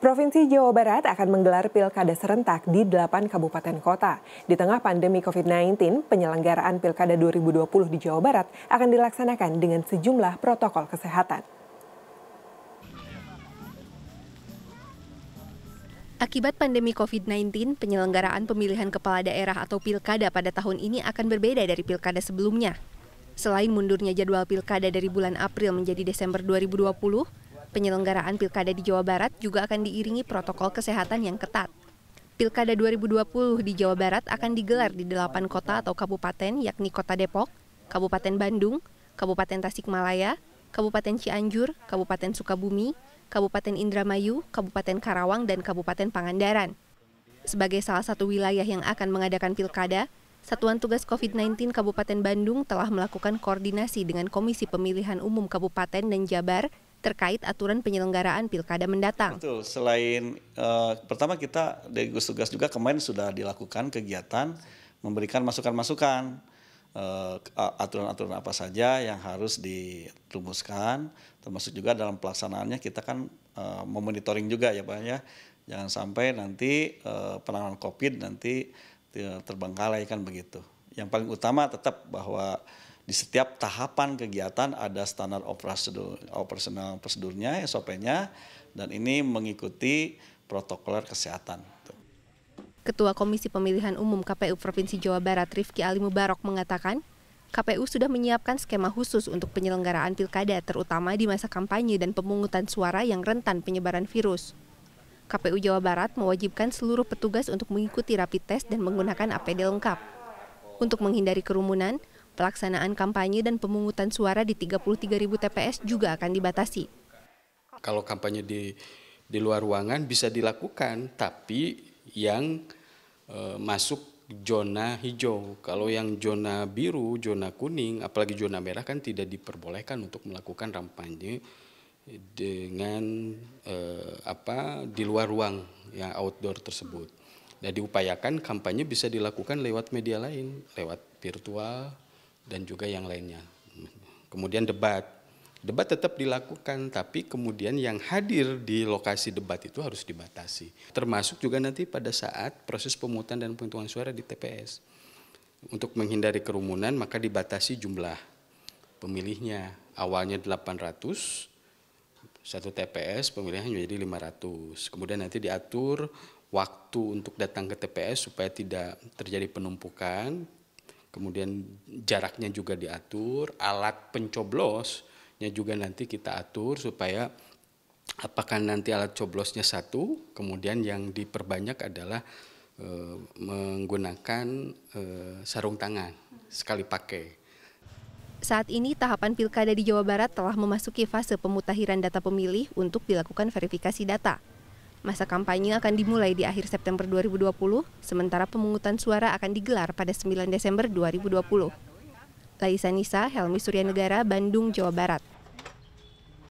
Provinsi Jawa Barat akan menggelar pilkada serentak di 8 kabupaten kota. Di tengah pandemi COVID-19, penyelenggaraan pilkada 2020 di Jawa Barat akan dilaksanakan dengan sejumlah protokol kesehatan. Akibat pandemi COVID-19, penyelenggaraan pemilihan kepala daerah atau pilkada pada tahun ini akan berbeda dari pilkada sebelumnya. Selain mundurnya jadwal pilkada dari bulan April menjadi Desember 2020, Penyelenggaraan pilkada di Jawa Barat juga akan diiringi protokol kesehatan yang ketat. Pilkada 2020 di Jawa Barat akan digelar di delapan kota atau kabupaten, yakni Kota Depok, Kabupaten Bandung, Kabupaten Tasikmalaya, Kabupaten Cianjur, Kabupaten Sukabumi, Kabupaten Indramayu, Kabupaten Karawang, dan Kabupaten Pangandaran. Sebagai salah satu wilayah yang akan mengadakan pilkada, Satuan Tugas COVID-19 Kabupaten Bandung telah melakukan koordinasi dengan Komisi Pemilihan Umum Kabupaten dan Jabar terkait aturan penyelenggaraan pilkada mendatang. Betul, selain uh, pertama kita dari gugus tugas juga kemarin sudah dilakukan kegiatan memberikan masukan-masukan eh, aturan-aturan apa saja yang harus dirumuskan, termasuk juga dalam pelaksanaannya kita kan eh, memonitoring juga ya Pak ya, jangan sampai nanti penanganan COVID nanti terbengkalai kan begitu. Yang paling utama tetap bahwa di setiap tahapan kegiatan ada standar operasional, prosedurnya, SOP-nya, dan ini mengikuti protokoler kesehatan. Ketua Komisi Pemilihan Umum KPU Provinsi Jawa Barat Rifki Ali Mubarok mengatakan, KPU sudah menyiapkan skema khusus untuk penyelenggaraan pilkada terutama di masa kampanye dan pemungutan suara yang rentan penyebaran virus. KPU Jawa Barat mewajibkan seluruh petugas untuk mengikuti rapid test dan menggunakan APD lengkap. Untuk menghindari kerumunan, Pelaksanaan kampanye dan pemungutan suara di 33.000 TPS juga akan dibatasi. Kalau kampanye di di luar ruangan bisa dilakukan, tapi yang e, masuk zona hijau. Kalau yang zona biru, zona kuning, apalagi zona merah kan tidak diperbolehkan untuk melakukan kampanye dengan e, apa di luar ruang yang outdoor tersebut. Jadi diupayakan kampanye bisa dilakukan lewat media lain, lewat virtual, dan juga yang lainnya. Kemudian debat. Debat tetap dilakukan, tapi kemudian yang hadir di lokasi debat itu harus dibatasi. Termasuk juga nanti pada saat proses pemutusan dan penghitungan suara di TPS. Untuk menghindari kerumunan, maka dibatasi jumlah pemilihnya. Awalnya 800, satu TPS pemilihan menjadi 500. Kemudian nanti diatur waktu untuk datang ke TPS supaya tidak terjadi penumpukan, kemudian jaraknya juga diatur, alat pencoblosnya juga nanti kita atur supaya apakah nanti alat coblosnya satu, kemudian yang diperbanyak adalah e, menggunakan e, sarung tangan sekali pakai. Saat ini tahapan pilkada di Jawa Barat telah memasuki fase pemutahiran data pemilih untuk dilakukan verifikasi data. Masa kampanye akan dimulai di akhir September 2020, sementara pemungutan suara akan digelar pada 9 Desember 2020. Laisa Nisa, Helmi Suryanegara, Bandung, Jawa Barat.